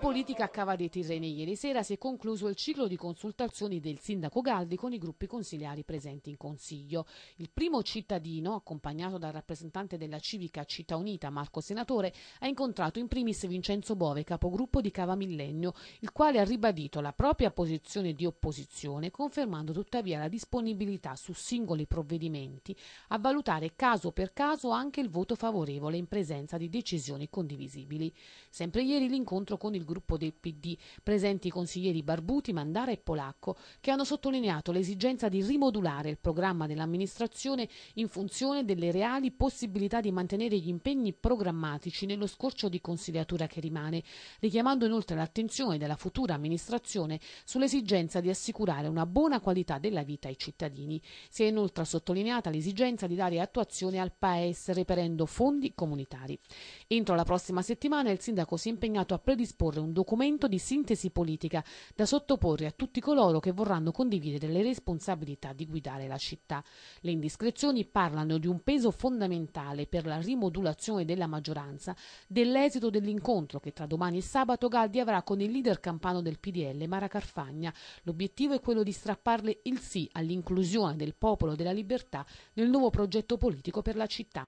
di politica a Cava dei Tirreni ieri sera si è concluso il ciclo di consultazioni del sindaco Galdi con i gruppi consigliari presenti in consiglio. Il primo cittadino, accompagnato dal rappresentante della civica Città Unita Marco Senatore, ha incontrato in primis Vincenzo Bove, capogruppo di Cava Millennio, il quale ha ribadito la propria posizione di opposizione, confermando tuttavia la disponibilità su singoli provvedimenti a valutare caso per caso anche il voto favorevole in presenza di decisioni condivisibili. Sempre ieri l'incontro con il gruppo del PD, presenti i consiglieri Barbuti, Mandara e Polacco, che hanno sottolineato l'esigenza di rimodulare il programma dell'amministrazione in funzione delle reali possibilità di mantenere gli impegni programmatici nello scorcio di consigliatura che rimane, richiamando inoltre l'attenzione della futura amministrazione sull'esigenza di assicurare una buona qualità della vita ai cittadini. Si è inoltre sottolineata l'esigenza di dare attuazione al PAES reperendo fondi comunitari. Entro la prossima settimana il sindaco si è impegnato a predisporre proporre un documento di sintesi politica da sottoporre a tutti coloro che vorranno condividere le responsabilità di guidare la città. Le indiscrezioni parlano di un peso fondamentale per la rimodulazione della maggioranza dell'esito dell'incontro che tra domani e sabato Galdi avrà con il leader campano del PDL Mara Carfagna. L'obiettivo è quello di strapparle il sì all'inclusione del popolo della libertà nel nuovo progetto politico per la città.